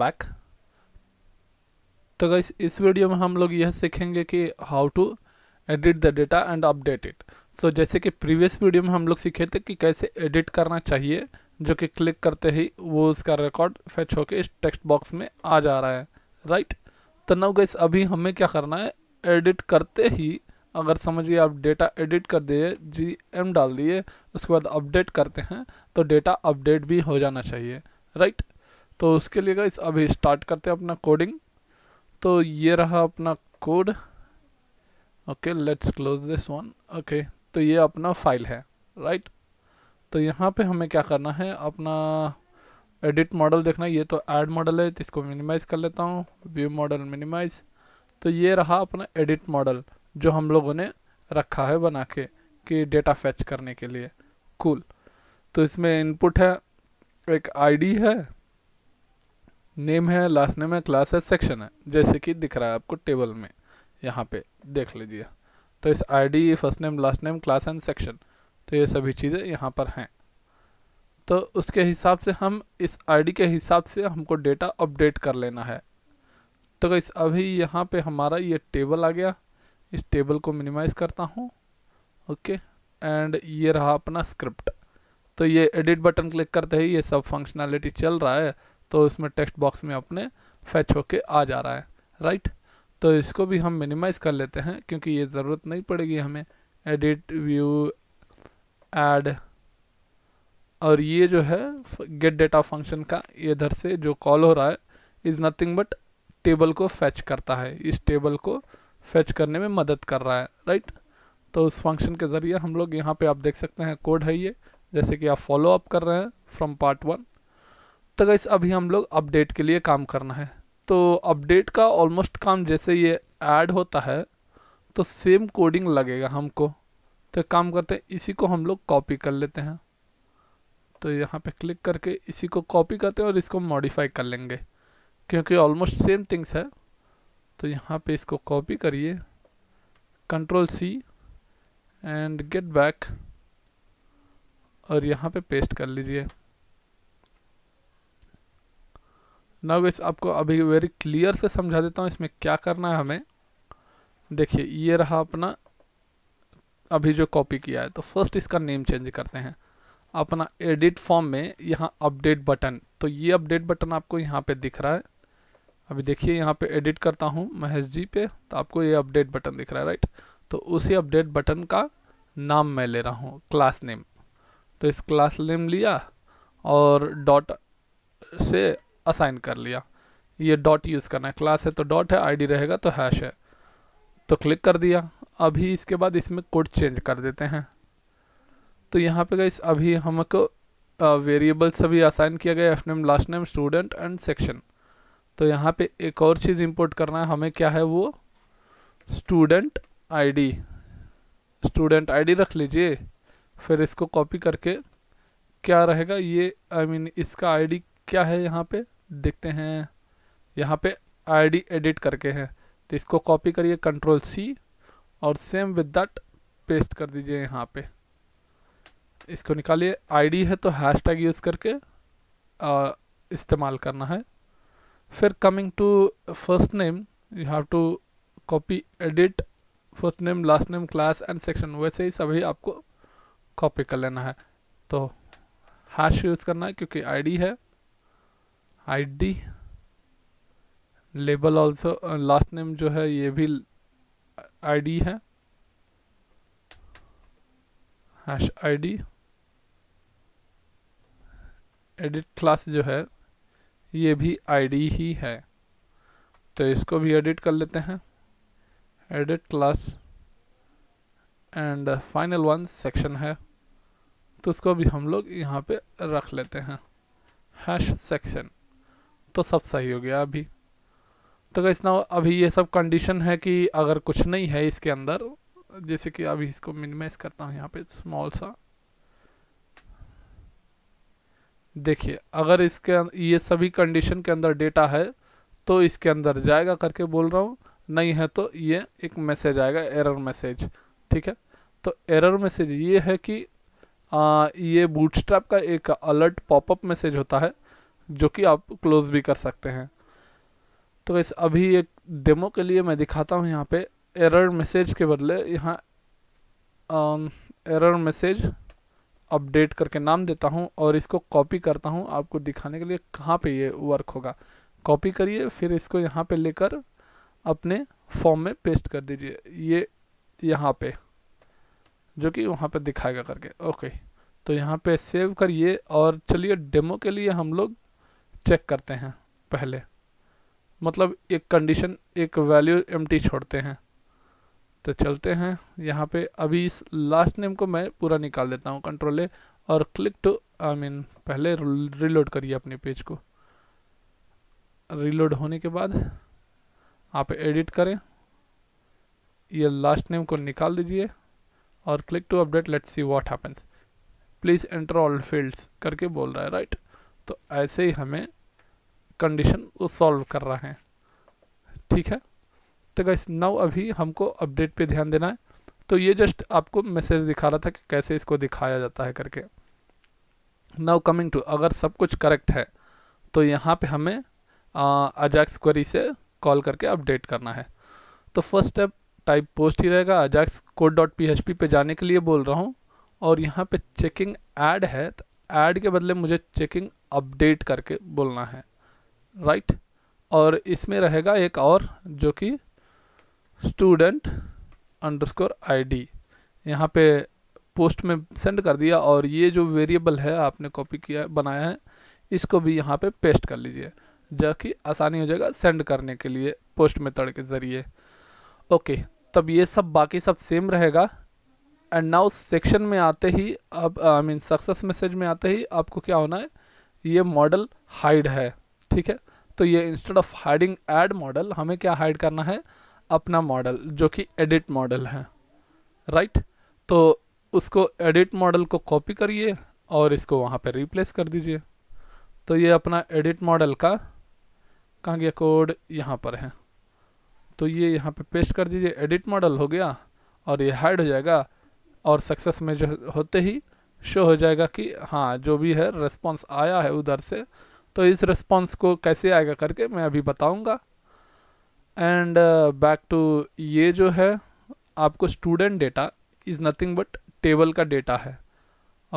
Back तो guys इस video में हम लोग यह सीखेंगे कि how to edit the data and update it so जैसे कि प्रीवियस वीडियो में हम लोग सीखे थे कि कैसे एडिट करना चाहिए जो कि क्लिक करते ही वो उसका रिकॉर्ड फेच होके इस टेक्स्ट बॉक्स में आ जा रहा है राइट तो नव गाइस अभी हमें क्या करना है एडिट करते ही अगर समझिए आप डेटा एडिट कर दिए जी एम डाल दिए उसके बाद अपडेट करते हैं तो डेटा अपडेट भी हो जाना चाहिए राइट right? तो उसके लिए गाइस अभी स्टार्ट करते हैं अपना कोडिंग तो ये रहा अपना code okay let's close this one okay तो ये अपना फाइल है राइट तो यहाँ पे हमें क्या करना है अपना एडिट मॉडल देखना ये तो ऐड मॉडल है तो इसको मिनिमाइज़ कर लेता हूँ व्यू मॉडल मिनिमाइज़ तो ये रहा अपना एडिट मॉडल जो हम लोगों ने रखा है बना के कि डेटा फैच करने के लिए कूल cool. तो इसमें इनपुट है एक आईडी है नेम है लास्ट नेम है क्लास है सेक्शन है जैसे कि दिख रहा है आपको टेबल में यहाँ पे देख लीजिए तो इस ID first name last name class and section तो ये सभी चीज़ें यहाँ पर हैं तो उसके हिसाब से हम इस आईडी के हिसाब से हमको डेटा अपडेट कर लेना है तो इस अभी यहाँ पे हमारा ये टेबल आ गया इस टेबल को मिनिमाइज़ करता हूँ ओके एंड ये रहा अपना स्क्रिप्ट तो ये एडिट बटन क्लिक करते ही ये सब फंक्शनैलिटी चल रहा है तो इसमें टेक्स्ट बॉक्स में अपने फैच होके आ जा रहा है राइट तो इसको भी हम मिनिमाइज़ कर लेते हैं क्योंकि ये ज़रूरत नहीं पड़ेगी हमें एडिट व्यू एड और ये जो है गेट डेटा फंक्शन का इधर से जो कॉल हो रहा है इज़ नथिंग बट टेबल को फैच करता है इस टेबल को फैच करने में मदद कर रहा है राइट तो उस फंक्शन के ज़रिए हम लोग यहाँ पे आप देख सकते हैं कोड है ये जैसे कि आप फॉलो अप कर रहे हैं फ्रॉम पार्ट वन तो गैस अभी हम लोग अपडेट के लिए काम करना है तो अपडेट का ऑलमोस्ट काम जैसे ये ऐड होता है तो सेम कोडिंग लगेगा हमको तो काम करते हैं इसी को हम लोग कॉपी कर लेते हैं तो यहाँ पे क्लिक करके इसी को कॉपी करते हैं और इसको मॉडिफाई कर लेंगे क्योंकि ऑलमोस्ट सेम थिंग्स है तो यहाँ पे इसको कॉपी करिए control C and get back और यहाँ पे पेस्ट कर लीजिए ना वैसे आपको अभी वेरी क्लियर से समझा देता हूँ इसमें क्या करना है हमें देखिए ये रहा अपना अभी जो कॉपी किया है तो फर्स्ट इसका नेम चेंज करते हैं अपना एडिट फॉर्म में यहाँ अपडेट बटन तो ये अपडेट बटन आपको यहाँ पे दिख रहा है अभी देखिए यहाँ पे एडिट करता हूँ महेश जी पे तो आपको ये अपडेट बटन दिख रहा है राइट तो उसी अपडेट बटन का नाम मैं ले रहा हूँ क्लास नेम तो इस क्लास नेम लिया और डॉट से असाइन कर लिया ये डॉट यूज़ करना है क्लास है तो डॉट है आईडी रहेगा तो हैश है तो क्लिक कर दिया अभी इसके बाद इसमें कोड चेंज कर देते हैं तो यहाँ पे गई अभी हमको वेरिएबल्स सभी असाइन किया गया F name last name student and section तो यहाँ पे एक और चीज़ इंपोर्ट करना है हमें क्या है वो स्टूडेंट आईडी स्टूडेंट आईडी रख लीजिए फिर इसको कॉपी करके क्या रहेगा ये आई I मीन mean, इसका आईडी क्या है यहाँ पे देखते हैं यहाँ पे आईडी एडिट करके है तो इसको कॉपी करिए कंट्रोल सी और सेम विद दैट पेस्ट कर दीजिए यहाँ पे इसको निकालिए आईडी है तो हैशटैग यूज़ करके इस्तेमाल करना है फिर coming to first name you have to copy edit first name last name class and section वैसे ही सभी आपको कॉपी कर लेना है तो हैश यूज़ करना है क्योंकि आईडी है id label also last name जो है ये भी आईडी है हैश आईडी एडिट क्लास जो है ये भी आईडी ही है तो इसको भी एडिट कर लेते हैं edit class and final one section है तो उसको भी हम लोग यहाँ पे रख लेते हैं हैश सेक्शन तो सब सही हो गया अभी तो गाइस ना अभी ये सब कंडीशन है कि अगर कुछ नहीं है इसके अंदर जैसे कि अभी इसको मिनिमाइज करता हूँ यहाँ पे स्मॉल सा देखिए अगर इसके अं-, ये सभी कंडीशन के अंदर डेटा है तो इसके अंदर जाएगा करके बोल रहा हूँ नहीं है तो ये एक मैसेज आएगा एरर मैसेज ठीक है तो एरर मैसेज ये है कि आ, ये बूटस्ट्रैप का एक अलर्ट पॉपअप मैसेज होता है जो कि आप क्लोज भी कर सकते हैं तो इस अभी एक डेमो के लिए मैं दिखाता हूँ यहाँ पे एरर मैसेज के बदले यहाँ एरर मैसेज अपडेट करके नाम देता हूँ और इसको कॉपी करता हूँ आपको दिखाने के लिए कहाँ पे ये वर्क होगा कॉपी करिए फिर इसको यहाँ पे लेकर अपने फॉर्म में पेस्ट कर दीजिए ये यहाँ पे जो कि वहाँ पे दिखाएगा करके ओके तो यहाँ पे सेव करिए और चलिए डेमो के लिए हम लोग चेक करते हैं पहले मतलब एक कंडीशन एक वैल्यू एम छोड़ते हैं तो चलते हैं यहाँ पे अभी इस लास्ट नेम को मैं पूरा निकाल देता हूँ कंट्रोल ए और क्लिक टू आई मीन पहले रिलोड करिए अपने पेज को रिलोड होने के बाद आप एडिट करें ये लास्ट नेम को निकाल दीजिए और click to update let's see what happens please enter all fields करके बोल रहा है राइट right? तो ऐसे ही हमें कंडीशन को सॉल्व कर रहे हैं ठीक है तो गैस नाउ अभी हमको अपडेट पे ध्यान देना है तो ये जस्ट आपको मैसेज दिखा रहा था कि कैसे इसको दिखाया जाता है करके नाउ कमिंग टू अगर सब कुछ करेक्ट है तो यहाँ पे हमें अजैक्स क्वेरी से कॉल करके अपडेट करना है तो फर्स्ट स्टेप टाइप पोस्ट ही रहेगा Ajax code dot P H P पे जाने के लिए बोल रहा हूँ और यहाँ पे चेकिंग एड है तो ऐड के बदले मुझे चेकिंग अपडेट करके बोलना है राइट right? और इसमें रहेगा एक और जो कि स्टूडेंट अंडरस्कोर आईडी यहाँ पे पोस्ट में सेंड कर दिया और ये जो वेरिएबल है आपने कॉपी किया बनाया है इसको भी यहाँ पे पेस्ट कर लीजिए जो कि आसानी हो जाएगा सेंड करने के लिए पोस्ट मेथड के ज़रिए ओके तब ये सब बाकी सब सेम रहेगा एंड नाउ सेक्शन में आते ही अब आई मीन सक्सेस मैसेज में आते ही आपको क्या होना है ये मॉडल हाइड है ठीक है तो ये instead of hiding add modal हमें क्या हाइड करना है अपना मॉडल जो कि एडिट मॉडल है राइट तो उसको एडिट मॉडल को कॉपी करिए और इसको वहाँ पर रिप्लेस कर दीजिए तो ये अपना एडिट मॉडल का कहाँ गया कोड यहाँ पर है तो ये यहाँ पे पेस्ट कर दीजिए एडिट मॉडल हो गया और ये हाइड हो जाएगा और सक्सेस में जो होते ही शो हो जाएगा कि हाँ जो भी है रिस्पॉन्स आया है उधर से तो इस रेस्पॉन्स को कैसे आएगा करके मैं अभी बताऊँगा एंड बैक टू ये जो है आपको student data is nothing but table का डेटा है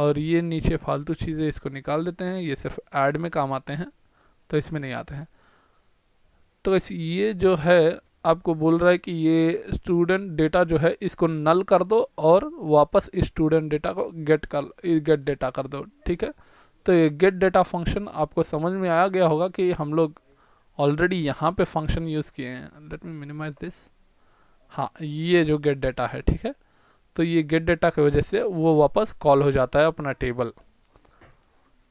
और ये नीचे फालतू चीज़ें इसको निकाल देते हैं ये सिर्फ ऐड में काम आते हैं तो इसमें नहीं आते हैं तो इस ये जो है आपको बोल रहा है कि ये स्टूडेंट डेटा जो है इसको नल कर दो और वापस स्टूडेंट डेटा को गेट कर गेट डेटा कर दो ठीक है तो ये गेट डेटा फंक्शन आपको समझ में आया गया होगा कि हम लोग ऑलरेडी यहाँ पे फंक्शन यूज़ किए हैं लेट मी मिनिमाइज दिस हाँ ये जो गेट डेटा है ठीक है तो ये गेट डेटा की वजह से वो वापस कॉल हो जाता है अपना टेबल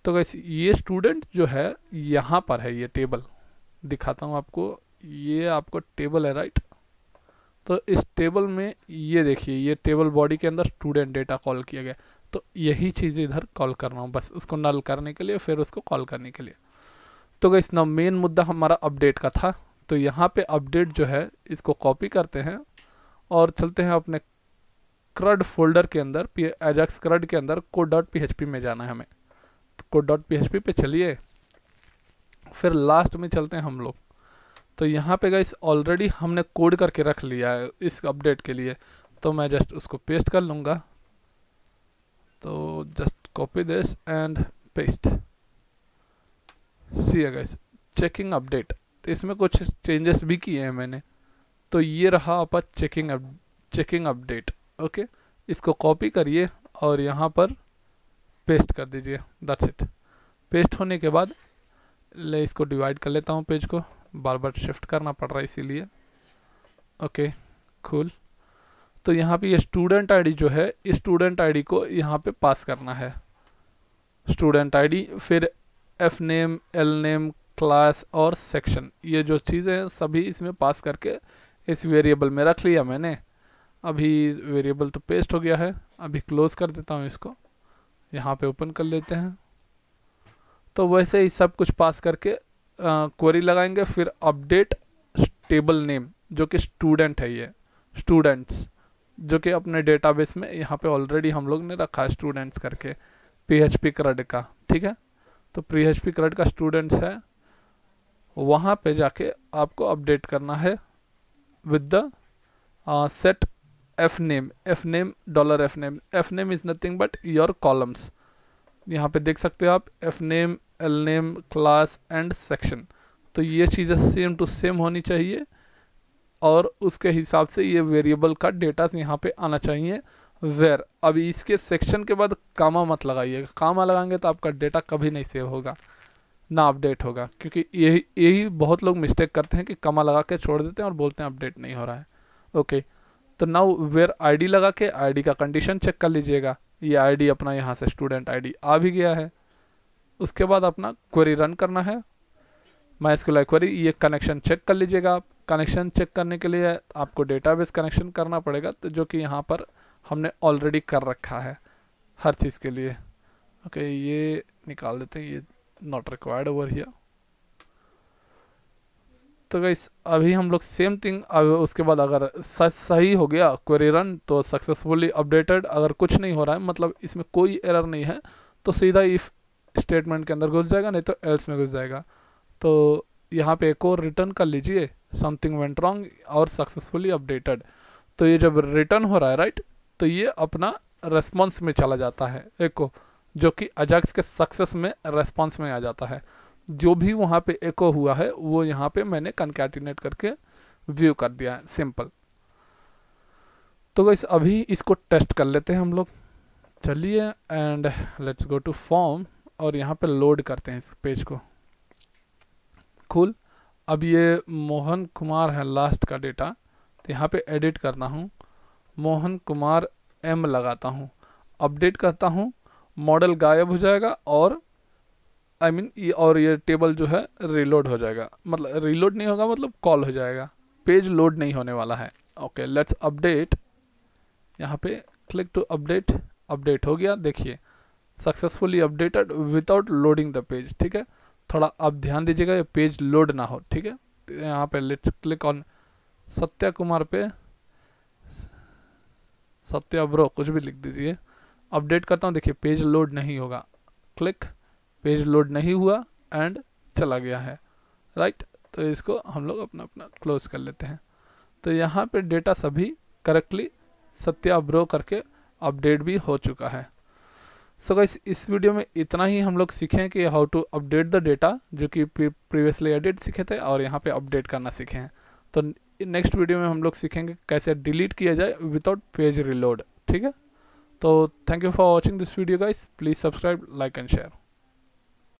तो कैसे ये स्टूडेंट जो है यहाँ पर है ये टेबल दिखाता हूँ आपको ये आपका टेबल है राइट तो इस टेबल में ये देखिए ये टेबल बॉडी के अंदर स्टूडेंट डेटा कॉल किया गया तो यही चीज़ इधर कॉल कर रहा हूँ बस उसको नल करने के लिए फिर उसको कॉल करने के लिए तो गई ना मेन मुद्दा हमारा अपडेट का था तो यहाँ पे अपडेट जो है इसको कॉपी करते हैं और चलते हैं अपने क्रड फोल्डर के अंदर पी एजेक्स क्रड के अंदर कोड डॉट पी में जाना है हमें तो कोड डॉट पी पे चलिए फिर लास्ट में चलते हैं हम लोग तो यहाँ पे गाइस ऑलरेडी हमने कोड करके रख लिया है इस अपडेट के लिए तो मैं जस्ट उसको पेस्ट कर लूँगा तो just copy this and paste see guys checking update तो इसमें कुछ चेंजेस भी किए हैं मैंने तो ये रहा आपका checking up, checking update okay इसको कॉपी करिए और यहाँ पर पेस्ट कर दीजिए दैट्स इट पेस्ट होने के बाद ले इसको डिवाइड कर लेता हूँ पेज को बार बार शिफ्ट करना पड़ रहा है इसीलिए ओके खुल तो यहाँ पे ये स्टूडेंट आईडी जो है स्टूडेंट आईडी को यहाँ पे पास करना है स्टूडेंट आईडी फिर F name L name class और सेक्शन ये जो चीज़ें हैं सभी इसमें पास करके इस वेरिएबल में रख लिया मैंने अभी वेरिएबल तो पेस्ट हो गया है अभी क्लोज कर देता हूँ इसको यहाँ पे ओपन कर लेते हैं तो वैसे ही सब कुछ पास करके क्वेरी लगाएंगे फिर अपडेट टेबल नेम जो कि स्टूडेंट है ये स्टूडेंट्स जो कि अपने डेटाबेस में यहाँ पे ऑलरेडी हम लोग ने रखा है स्टूडेंट्स करके पी एच पी करड का ठीक है तो पी एच पी करड का स्टूडेंट्स है वहाँ पे जाके आपको अपडेट करना है with the set F name F name dollar F name F name is nothing but your columns यहाँ पे देख सकते हो आप F name L name class and section तो ये चीज़ें सेम टू सेम होनी चाहिए और उसके हिसाब से ये वेरिएबल का डेटा यहाँ पे आना चाहिए वेर अब इसके सेक्शन के बाद कामा मत लगाइएगा कामा लगाएंगे तो आपका डेटा कभी नहीं सेव होगा ना अपडेट होगा क्योंकि यही यही बहुत लोग मिस्टेक करते हैं कि कामा लगा के छोड़ देते हैं और बोलते हैं अपडेट नहीं हो रहा है ओके तो नाउ वेयर आईडी लगा के आईडी का कंडीशन चेक कर लीजिएगा ये आईडी अपना यहाँ से स्टूडेंट आईडी आ भी गया है उसके बाद अपना क्वेरी रन करना है माई स्कूल क्वेरी ये कनेक्शन चेक कर लीजिएगा आप कनेक्शन चेक करने के लिए आपको डेटाबेस कनेक्शन करना पड़ेगा तो जो कि यहाँ पर हमने ऑलरेडी कर रखा है हर चीज़ के लिए ओके okay, ये निकाल देते हैं ये नॉट रिक्वायर्ड ओवर हियर तो गई अभी हम लोग सेम थिंग अब उसके बाद अगर सही हो गया क्वेरी रन तो सक्सेसफुली अपडेटेड अगर कुछ नहीं हो रहा है मतलब इसमें कोई एरर नहीं है तो सीधा इफ़ स्टेटमेंट के अंदर घुस जाएगा नहीं तो एल्स में घुस जाएगा तो यहाँ पे एक और रिटर्न कर लीजिए समथिंग वेंट रॉन्ग और सक्सेसफुली अपडेटेड तो ये जब रिटर्न हो रहा है राइट तो ये अपना रेस्पॉन्स में चला जाता है एक जो कि अजैक्स के सक्सेस में रेस्पॉन्स में आ जाता है जो भी वहाँ पे एको हुआ है वो यहाँ पे मैंने कंकैटिनेट करके व्यू कर दिया है सिंपल तो वैस अभी इसको टेस्ट कर लेते हैं हम लोग चलिए and let's go to form और यहाँ पे लोड करते हैं इस पेज को खुल अब ये मोहन कुमार है लास्ट का डेटा तो यहाँ पे एडिट करता हूँ मोहन कुमार एम लगाता हूँ अपडेट करता हूँ मॉडल गायब हो जाएगा और आई I मीन mean, और ये टेबल जो है रीलोड हो जाएगा मतलब रीलोड नहीं होगा मतलब कॉल हो जाएगा पेज लोड नहीं होने वाला है ओके लेट्स अपडेट यहाँ पे क्लिक टू अपडेट अपडेट हो गया देखिए successfully updated without loading the page ठीक है थोड़ा आप ध्यान दीजिएगा ये पेज लोड ना हो ठीक है तो यहाँ पे let's click on Satya Kumar पे सत्या ब्रो कुछ भी लिख दीजिए अपडेट करता हूँ देखिए पेज लोड नहीं होगा क्लिक पेज लोड नहीं हुआ एंड चला गया है राइट तो इसको हम लोग अपना अपना क्लोज कर लेते हैं तो यहाँ पे डेटा सभी करेक्टली सत्या ब्रो करके अपडेट भी हो चुका है सो so गाइस इस वीडियो में इतना ही हम लोग सीखें कि how to update the data जो कि प्रीवियसली एडिट सीखे थे और यहाँ पे अपडेट करना सीखे हैं तो नेक्स्ट वीडियो में हम लोग सीखेंगे कैसे डिलीट किया जाए विदाउट पेज रिलोड ठीक है तो thank you for watching this video guys please subscribe like and share